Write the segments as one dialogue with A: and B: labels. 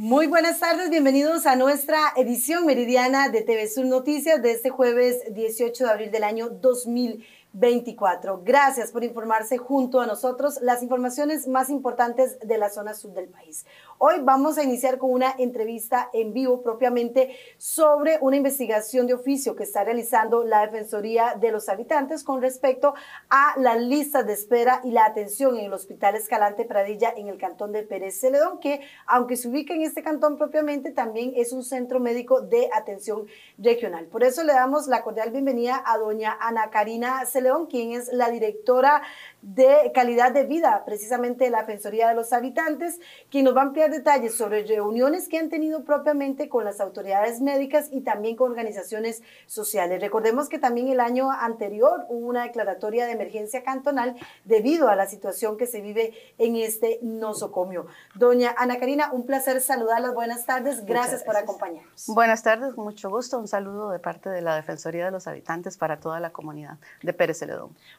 A: Muy buenas tardes, bienvenidos a nuestra edición meridiana de TV Sur Noticias de este jueves 18 de abril del año 2020. 24. Gracias por informarse junto a nosotros las informaciones más importantes de la zona sur del país. Hoy vamos a iniciar con una entrevista en vivo propiamente sobre una investigación de oficio que está realizando la Defensoría de los Habitantes con respecto a las lista de espera y la atención en el Hospital Escalante Pradilla en el cantón de Pérez Celedón, que aunque se ubica en este cantón propiamente, también es un centro médico de atención regional. Por eso le damos la cordial bienvenida a doña Ana Karina C León, quien es la directora de calidad de vida, precisamente de la Defensoría de los Habitantes, quien nos va a ampliar detalles sobre reuniones que han tenido propiamente con las autoridades médicas y también con organizaciones sociales. Recordemos que también el año anterior hubo una declaratoria de emergencia cantonal debido a la situación que se vive en este nosocomio. Doña Ana Karina, un placer saludarlas. Buenas tardes. Gracias, por acompañarnos.
B: Buenas tardes, mucho gusto. Un saludo de parte de la Defensoría de los Habitantes para toda la comunidad de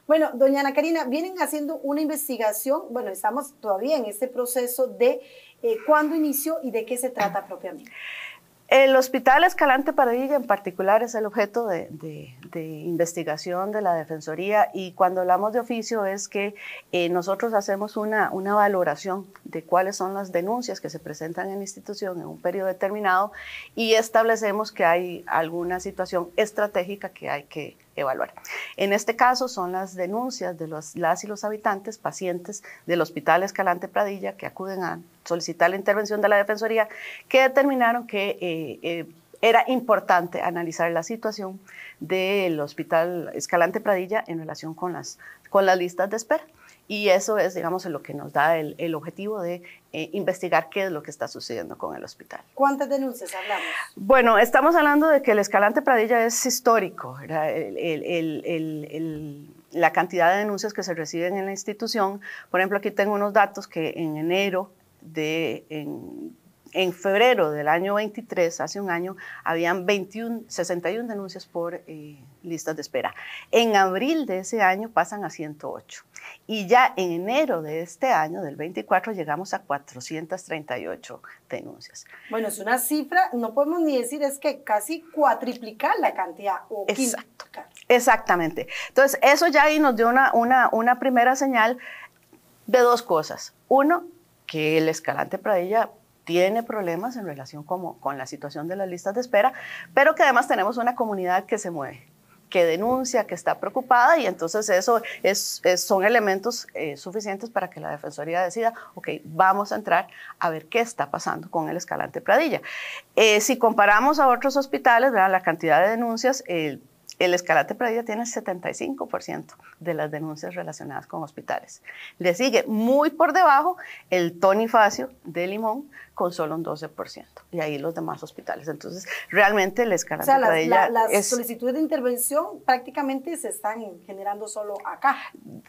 A: bueno, doña Ana Karina, vienen haciendo una investigación, bueno, estamos todavía en este proceso de eh, cuándo inició y de qué se trata propiamente.
B: El Hospital Escalante Paradilla en particular es el objeto de, investigación de la Defensoría y cuando hablamos de oficio es que eh, nosotros hacemos una, una, valoración de cuáles son las denuncias que se presentan en la institución en un periodo determinado y establecemos que hay alguna situación estratégica que hay que evaluar. En este caso son las denuncias de los, las y los habitantes, pacientes del Hospital Escalante Pradilla que acuden a solicitar la intervención de la Defensoría, que determinaron que... Eh, eh, era importante analizar la situación del Hospital Escalante Pradilla en relación con las, con las listas de espera. Y eso es, digamos, lo que nos da el, el objetivo de eh, investigar qué es lo que está sucediendo con el hospital.
A: ¿Cuántas denuncias hablamos?
B: Bueno, estamos hablando de que el Escalante Pradilla es histórico. la cantidad de denuncias que se reciben en la institución. Por ejemplo, aquí tengo unos datos que en enero de, en, en febrero del año 23, hace un año, habían 21, 61 denuncias por eh, listas de espera. En abril de ese año pasan a 108. Y ya en enero de este año, del 24, llegamos a 438 denuncias.
A: Bueno, es una cifra, no podemos ni decir, es que casi cuatriplicar la cantidad. O Exacto.
B: Exactamente. Entonces, eso ya ahí nos dio una, una primera señal de dos cosas. Uno, que el Escalante para Pradilla tiene problemas en relación como, con la situación de las listas de espera, pero que además tenemos una comunidad que se mueve que denuncia, que está preocupada y entonces eso es, son elementos eh, suficientes para que la Defensoría decida, ok, vamos a entrar a ver qué está pasando con el escalante Pradilla. Eh, si comparamos a otros hospitales, la cantidad de denuncias, el escalate Pradilla tiene el 75% de las denuncias relacionadas con hospitales. Le sigue muy por debajo el Tonifacio de Limón con solo un 12%. Y ahí los demás hospitales. Entonces, realmente el escalate o sea, las la,
A: solicitudes de intervención prácticamente se están generando solo acá.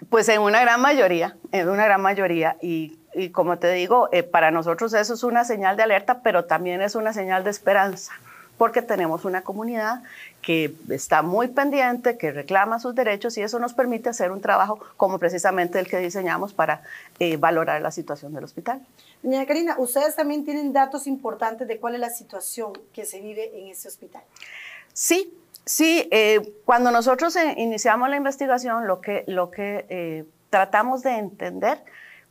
B: Pues en una gran mayoría, en una gran mayoría. Y como te digo, eh, para nosotros eso es una señal de alerta, pero también es una señal de esperanza porque tenemos una comunidad que está muy pendiente, que reclama sus derechos y eso nos permite hacer un trabajo como precisamente el que diseñamos para eh, valorar la situación del hospital.
A: Doña Karina, ustedes también tienen datos importantes de cuál es la situación que se vive en ese hospital.
B: Sí, sí, eh, cuando nosotros eh, iniciamos la investigación, lo que, lo que tratamos de entender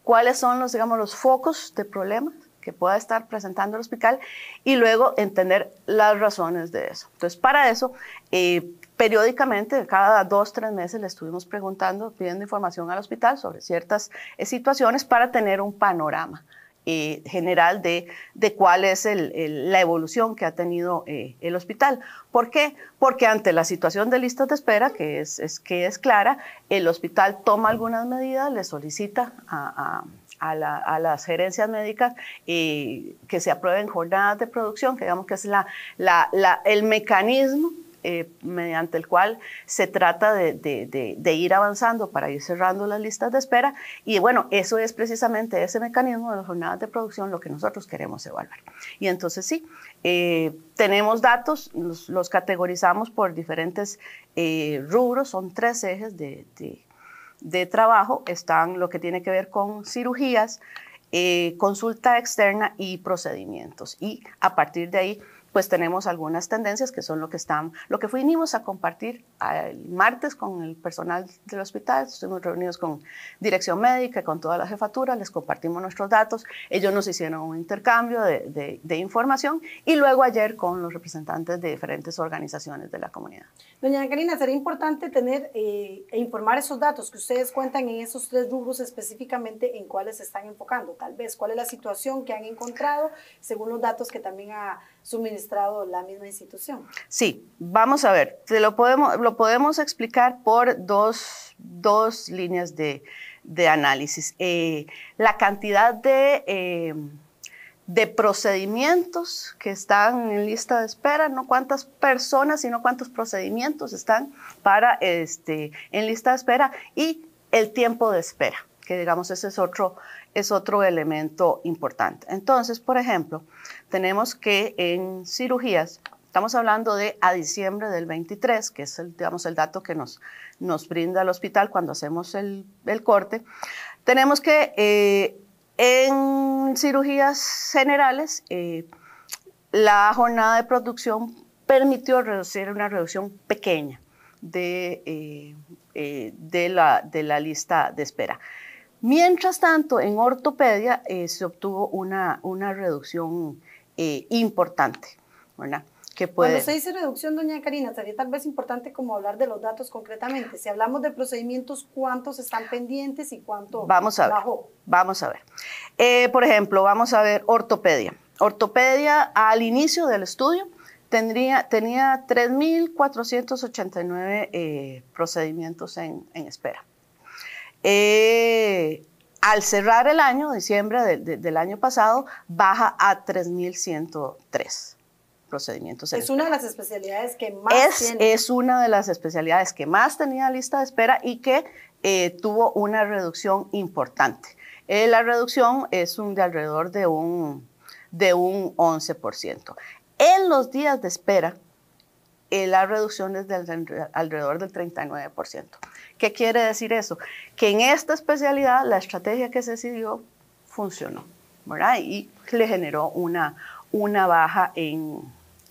B: cuáles son los, digamos, los focos de problemas pueda estar presentando el hospital y luego entender las razones de eso. Entonces, para eso, eh, periódicamente, cada dos, tres meses, le estuvimos preguntando, pidiendo información al hospital sobre ciertas eh, situaciones para tener un panorama. Eh, general de, de, cuál es el, la evolución que ha tenido eh, el hospital. ¿Por qué? Porque ante la situación de listas de espera, que es, que es clara, el hospital toma algunas medidas, le solicita a, las gerencias médicas eh, que se aprueben jornadas de producción, que digamos que es la, el mecanismo eh, mediante el cual se trata de, ir avanzando para ir cerrando las listas de espera. Y bueno, eso es precisamente ese mecanismo de las jornadas de producción lo que nosotros queremos evaluar. Y entonces sí, eh, tenemos datos, los, categorizamos por diferentes eh, rubros, son tres ejes de, trabajo, están lo que tiene que ver con cirugías, consulta externa y procedimientos. Y a partir de ahí pues tenemos algunas tendencias que son lo que están, lo que fuimos a compartir ah, el martes con el personal del hospital, estuvimos reunidos con dirección médica, con toda la jefatura, les compartimos nuestros datos, ellos nos hicieron un intercambio de, información y luego ayer con los representantes de diferentes organizaciones de la comunidad.
A: Doña Karina, sería importante tener eh, e informar esos datos que ustedes cuentan en esos tres rubros específicamente en cuáles se están enfocando, tal vez cuál es la situación que han encontrado según los datos que también ha suministrado la misma institución.
B: Sí, vamos a ver, te lo, podemos, lo podemos explicar por dos, líneas de, análisis. Eh, la cantidad de, eh, de procedimientos que están en lista de espera, no cuántas personas, sino cuántos procedimientos están para, este, en lista de espera y el tiempo de espera, que digamos ese es otro, es otro elemento importante. Entonces, por ejemplo, tenemos que en cirugías, estamos hablando de a diciembre del 23, que es el, digamos, el dato que nos, nos brinda el hospital cuando hacemos el, corte, tenemos que eh, en cirugías generales, eh, la jornada de producción permitió reducir una reducción pequeña de, eh, de, la, de, la, lista de espera. Mientras tanto, en ortopedia se obtuvo una, una reducción eh, importante, ¿verdad? Que puede... Cuando se
A: dice reducción, doña Karina, sería tal vez importante como hablar de los datos concretamente. Si hablamos de procedimientos, ¿cuántos están pendientes y cuánto vamos a Ver,
B: vamos a ver. Eh, por ejemplo, vamos a ver ortopedia. Ortopedia al inicio del estudio tendría, tenía 3.489 eh, procedimientos en, en espera. Eh, al cerrar el año, diciembre del año pasado, baja a 3.103 procedimientos. es una de
A: las especialidades que más es, Es
B: una de las especialidades que más tenía lista de espera y que eh, tuvo una reducción importante. Eh, la reducción es de alrededor de un, de un 11%. En los días de espera, la reducción es del, alrededor del 39%. ¿Qué quiere decir eso? Que en esta especialidad la estrategia que se decidió funcionó, ¿verdad? Y le generó una, una baja en,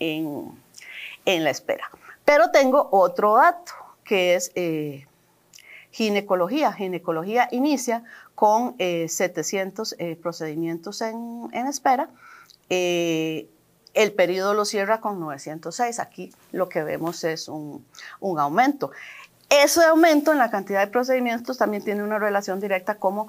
B: la espera. Pero tengo otro dato, que es eh, ginecología. Ginecología inicia con 700 eh, eh, procedimientos en, en espera. El periodo lo cierra con 906. Aquí lo que vemos es un, aumento. Ese aumento en la cantidad de procedimientos también tiene una relación directa como,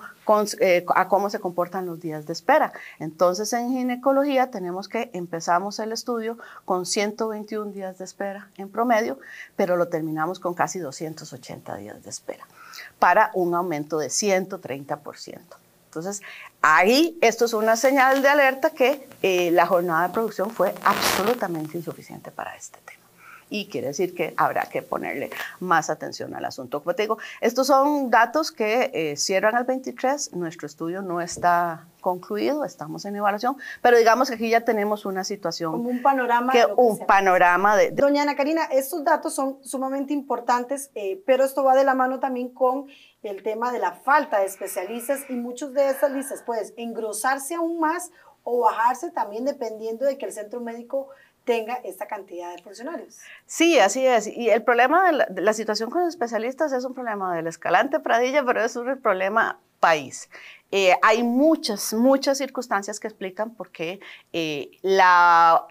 B: eh, a cómo se comportan los días de espera. Entonces, en ginecología tenemos que empezamos el estudio con 121 días de espera en promedio, pero lo terminamos con casi 280 días de espera para un aumento de 130%. Entonces, ahí esto es una señal de alerta que eh, la jornada de producción fue absolutamente insuficiente para este tema y quiere decir que habrá que ponerle más atención al asunto. Como te digo, estos son datos que eh, cierran al 23, nuestro estudio no está concluido, estamos en evaluación, pero digamos que aquí ya tenemos una situación. Como
A: un panorama. Que, un
B: panorama de, Doña
A: Ana Karina, estos datos son sumamente importantes, eh, pero esto va de la mano también con el tema de la falta de especialistas y muchos de estas listas pueden engrosarse aún más o bajarse también dependiendo de que el centro médico tenga esta cantidad de funcionarios. Sí, así
B: es. Y el problema de la, situación con los especialistas es un problema del escalante Pradilla, pero es un problema país. Eh, hay muchas, muchas circunstancias que explican por qué eh, la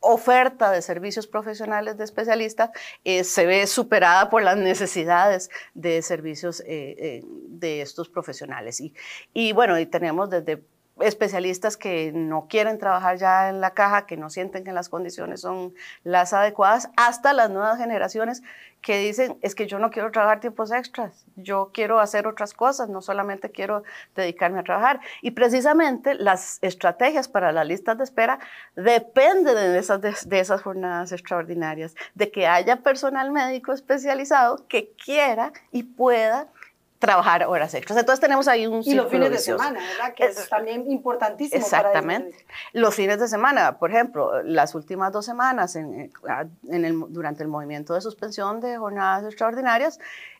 B: oferta de servicios profesionales de especialistas eh, se ve superada por las necesidades de servicios de estos profesionales. Y, y bueno, y tenemos desde especialistas que no quieren trabajar ya en la caja, que no sienten que las condiciones son las adecuadas, hasta las nuevas generaciones que dicen, es que yo no quiero trabajar tiempos extras, yo quiero hacer otras cosas, no solamente quiero dedicarme a trabajar. Y precisamente las estrategias para las lista de espera dependen de esas, de esas jornadas extraordinarias, de que haya personal médico especializado que quiera y pueda trabajar horas extras. Entonces tenemos ahí un... Y los fines de semana,
A: ¿verdad? Que es, también importantísimo. Exactamente.
B: Este los fines de semana, por ejemplo, las últimas dos semanas en, eh, ah, durante el movimiento de suspensión de jornadas extraordinarias,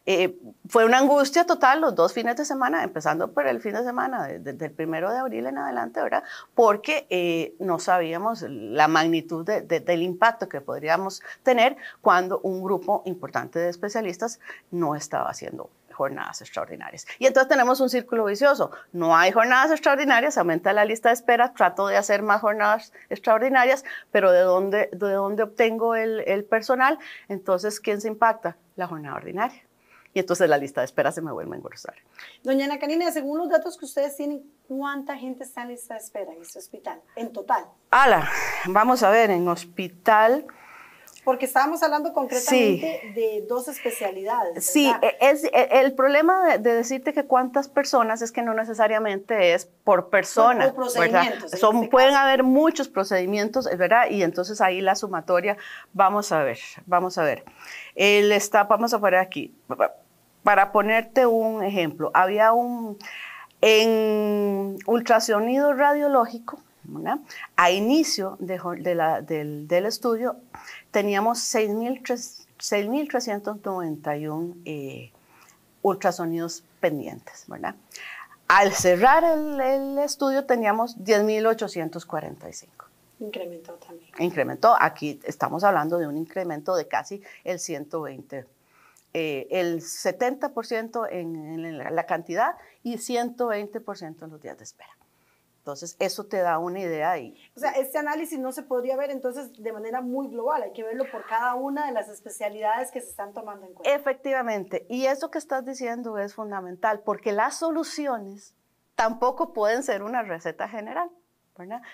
B: eh, fue una angustia total los dos fines de semana, empezando por el fin de semana, desde, el primero de abril en adelante, ¿verdad? Porque eh, no sabíamos la magnitud del impacto que podríamos tener cuando un grupo importante de especialistas no estaba haciendo jornadas extraordinarias. Y entonces tenemos un círculo vicioso. No hay jornadas extraordinarias, aumenta la lista de espera, trato de hacer más jornadas extraordinarias, pero ¿de dónde, de dónde obtengo el, personal? Entonces, ¿quién se impacta? La jornada ordinaria y entonces la lista de espera se me vuelve a engrosar.
A: Doña Ana Karina, según los datos que ustedes tienen, ¿cuánta gente está en lista de espera en este hospital en total?
B: Ala, vamos a ver, en hospital
A: porque estábamos hablando concretamente de dos especialidades. Sí,
B: e, es, e, el problema de, decirte que cuántas personas es que no necesariamente es por persona. Por, procedimientos. Son, este pueden haber muchos procedimientos, es ¿verdad? Y entonces ahí la sumatoria, vamos a ver, vamos a ver. El está, vamos a poner aquí, para ponerte un ejemplo, había un, en ultrasonido radiológico, a inicio de, la, del estudio, teníamos 6.391 eh, ultrasonidos pendientes, ¿verdad? Al cerrar el, estudio teníamos 10.845.
A: Incrementó también.
B: Incrementó. Aquí estamos hablando de un incremento de casi el 120%. Eh, el 70% en la cantidad y 120% en los días de espera. Entonces, eso te da una idea ahí.
A: O sea, este análisis no se podría ver entonces de manera muy global, hay que verlo por cada una de las especialidades que se están tomando en
B: cuenta. Efectivamente, y eso que estás diciendo es fundamental, porque las soluciones tampoco pueden ser una receta general.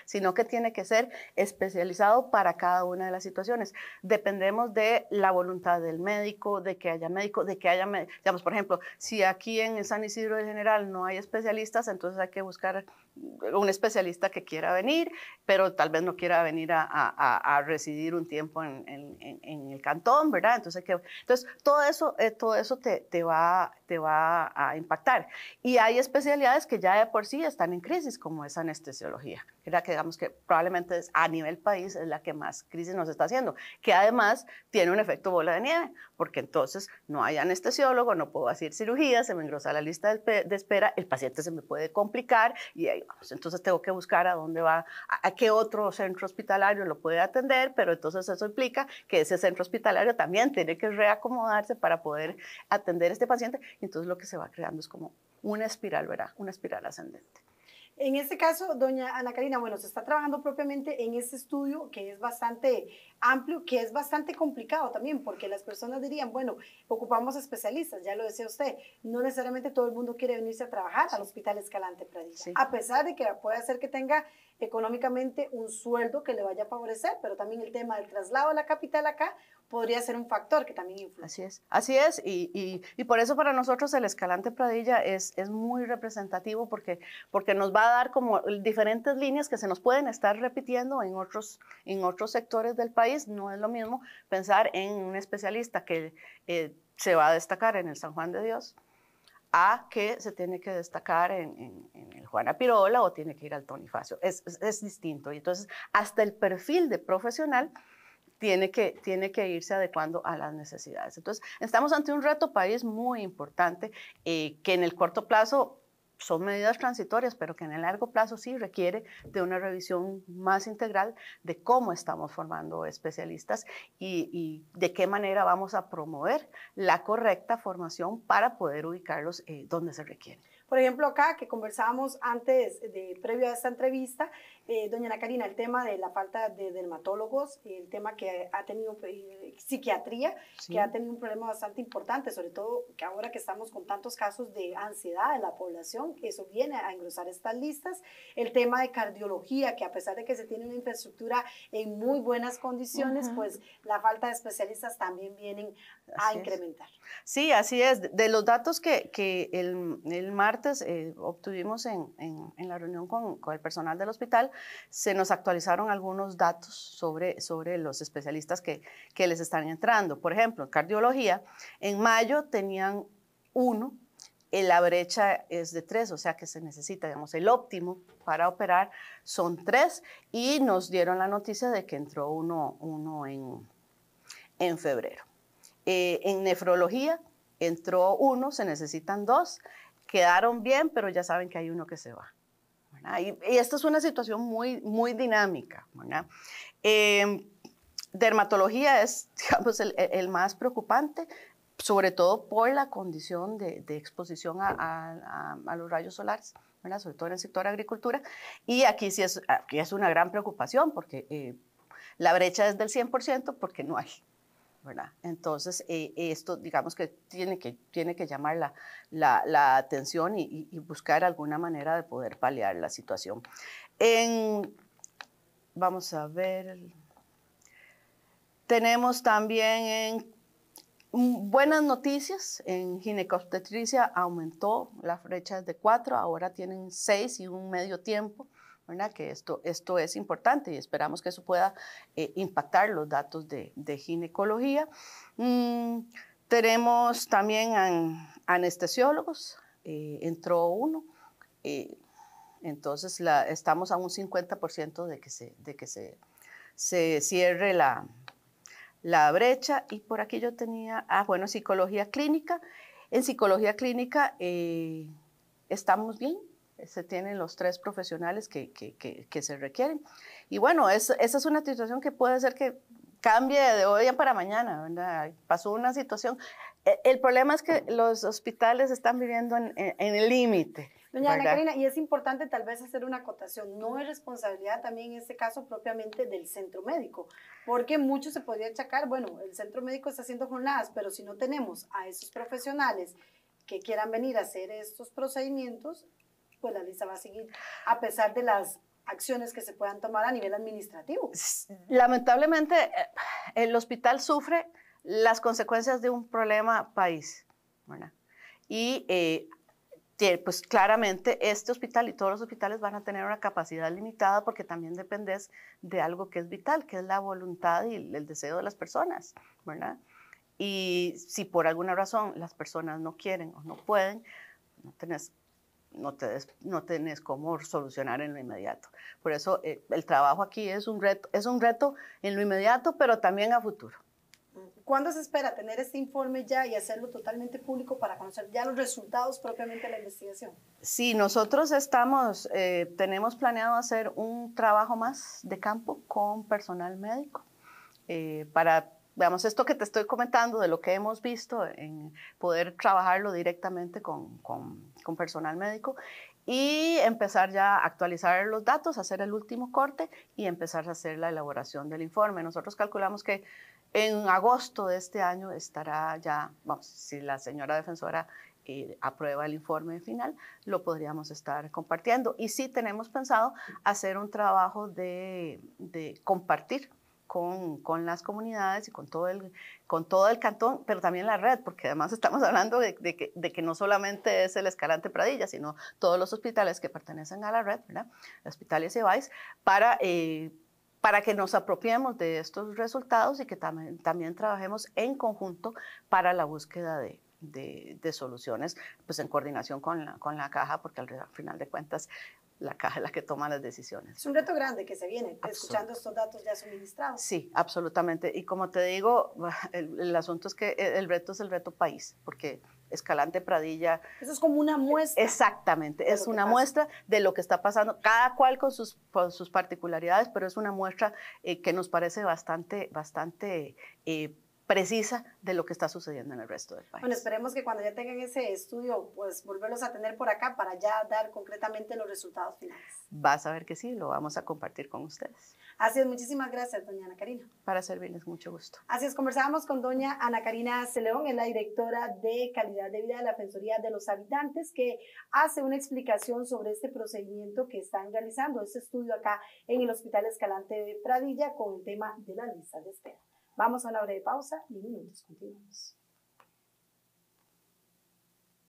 B: Sino que tiene que ser especializado para cada una de las situaciones. Dependemos de la voluntad del médico, de que haya médico, de que haya, digamos, por ejemplo, si aquí en San Isidro de General no hay especialistas, entonces hay que buscar un especialista que quiera venir, pero tal vez no quiera venir a, residir un tiempo en, el cantón, ¿verdad? Entonces, que, entonces todo eso, eh, todo eso te, te, va, te va a impactar. Y hay especialidades que ya de por sí están en crisis, como es anestesiología es la que digamos que probablemente a nivel país es la que más crisis nos está haciendo, que además tiene un efecto bola de nieve, porque entonces no hay anestesiólogo, no puedo hacer cirugía, se me engrosa la lista de espera, el paciente se me puede complicar y entonces tengo que buscar a dónde va, a, a qué otro centro hospitalario lo puede atender, pero entonces eso implica que ese centro hospitalario también tiene que reacomodarse para poder atender a este paciente, y entonces lo que se va creando es como una espiral, ¿verdad? Una espiral ascendente.
A: En este caso, doña Ana Karina, bueno, se está trabajando propiamente en este estudio que es bastante amplio, que es bastante complicado también, porque las personas dirían, bueno, ocupamos especialistas, ya lo decía usted, no necesariamente todo el mundo quiere venirse a trabajar al Hospital Escalante Pradilla, a pesar de que puede ser que tenga económicamente un sueldo que le vaya a favorecer, pero también el tema del traslado a la capital acá, podría ser un factor que también influye. Así
B: es, así es, y, y, por eso para nosotros el Escalante Pradilla es, es muy representativo porque, porque nos va a dar como diferentes líneas que se nos pueden estar repitiendo en otros, en otros sectores del país. No es lo mismo pensar en un especialista que eh, se va a destacar en el San Juan de Dios a que se tiene que destacar en, en, el Juana Pirola o tiene que ir al Tonifacio. es, es distinto. Y entonces, hasta el perfil de profesional tiene que, tiene que irse adecuando a las necesidades. Entonces, estamos ante un reto país muy importante eh, que en el corto plazo son medidas transitorias, pero que en el largo plazo sí requiere de una revisión más integral de cómo estamos formando especialistas y, de qué manera vamos a promover la correcta formación para poder ubicarlos eh, donde se requiere.
A: Por ejemplo, acá que conversábamos antes, de, previo a esta entrevista, eh, doña Ana Karina, el tema de la falta de dermatólogos, el tema que ha tenido eh, psiquiatría, que ha tenido un problema bastante importante, sobre todo que ahora que estamos con tantos casos de ansiedad en la población, eso viene a engrosar estas listas. El tema de cardiología, que a pesar de que se tiene una infraestructura en muy buenas condiciones, pues la falta de especialistas también vienen incrementar.
B: Sí, así es. De los datos que, el, martes eh, obtuvimos en, la reunión con, el personal del hospital, se nos actualizaron algunos datos sobre, los especialistas que, les están entrando. Por ejemplo, en cardiología, en mayo tenían uno, la brecha es de tres, o sea que se necesita, digamos, el óptimo para operar son tres y nos dieron la noticia de que entró uno, en febrero. Eh, en nefrología entró uno, se necesitan dos, quedaron bien, pero ya saben que hay uno que se va. Y, esta es una situación muy, muy dinámica. Em, dermatología es, digamos, el, más preocupante, sobre todo por la condición de, exposición a, los rayos solares. sobre todo en el sector agricultura, y aquí sí es, aquí es una gran preocupación porque eh, la brecha es del 100% porque no hay, entonces, eh, esto, digamos que tiene que, tiene que llamar la, la, atención y, buscar alguna manera de poder paliar la situación. En, vamos a ver. Tenemos también en mm, buenas noticias. En ginecobstetricia aumentó la frecha de cuatro, ahora tienen seis y un medio tiempo. Que esto, esto es importante y esperamos que eso pueda eh, impactar los datos de, ginecología. Mm, tenemos también anestesiólogos, eh, entró uno. Eh, entonces estamos a un 50% de que se, de que se, cierre la, brecha. Y por aquí yo tenía, ah, bueno, psicología clínica. En psicología clínica estamos bien, se tienen los tres profesionales que, que, que, se requieren. Y bueno, esa es una situación que puede ser que cambie de hoy para mañana, ¿verdad? Pasó una situación. E, el problema es que los hospitales están viviendo en, en, el límite. Doña Ana Karina,
A: y es importante tal vez hacer una acotación, no es responsabilidad también en este caso propiamente del centro médico, porque mucho se podría achacar, bueno, el centro médico está haciendo jornadas, pero si no tenemos a esos profesionales que quieran venir a hacer estos procedimientos, pues la lista va a seguir, a pesar de las acciones que se puedan tomar a nivel administrativo.
B: Lamentablemente, eh, el hospital sufre las consecuencias de un problema país. ¿verdad? Y eh, pues claramente este hospital y todos los hospitales van a tener una capacidad limitada porque también dependes de algo que es vital, que es la voluntad y el deseo de las personas, ¿verdad? Y si por alguna razón las personas no quieren o no pueden, no tenés no, te no tenés cómo solucionar en lo inmediato. Por eso eh, el trabajo aquí es un, reto, es un reto en lo inmediato, pero también a futuro.
A: ¿Cuándo se espera tener este informe ya y hacerlo totalmente público para conocer ya los resultados propiamente de la investigación?
B: Sí, nosotros estamos, eh, tenemos planeado hacer un trabajo más de campo con personal médico eh, para Veamos esto que te estoy comentando de lo que hemos visto, en poder trabajarlo directamente con, con, personal médico y empezar ya a actualizar los datos, hacer el último corte y empezar a hacer la elaboración del informe. Nosotros calculamos que en agosto de este año estará ya, vamos, si la señora defensora eh, aprueba el informe final, lo podríamos estar compartiendo. Y sí tenemos pensado hacer un trabajo de, de compartir con, las comunidades y con todo, el, con todo el cantón, pero también la red, porque además estamos hablando de, que, no solamente es el Escalante Pradilla, sino todos los hospitales que pertenecen a la red, hospitales y vice, para... Eh, para que nos apropiemos de estos resultados y que también trabajemos en conjunto para la búsqueda de, de, de, soluciones, pues en coordinación con la, con la caja, porque al, final de cuentas la caja la que toma las decisiones. Es
A: un reto grande que se viene, escuchando estos datos ya suministrados. Sí,
B: absolutamente. Y como te digo, el, asunto es que e, el reto es el reto país, porque Escalante Pradilla... Eso es como una muestra. Exactamente, es una muestra de lo que está pasando, cada cual con sus, sus particularidades, pero es una muestra eh, que nos parece bastante, bastante... Eh, precisa de lo que está sucediendo en el resto del país. Bueno,
A: esperemos que cuando ya tengan ese estudio, pues volverlos a tener por acá para ya dar concretamente los resultados finales.
B: Vas a ver que sí, lo vamos a compartir con ustedes.
A: Así es, muchísimas gracias, doña Ana Karina.
B: Para servirles, mucho gusto.
A: Así es, conversábamos con doña Ana Karina Celeón, es la directora de Calidad de Vida de la Defensoría de los Habitantes, que hace una explicación sobre este procedimiento que están realizando, este estudio acá en el Hospital Escalante de Pradilla con el tema de la lista de espera. Vamos a la hora de pausa y minutos continuamos.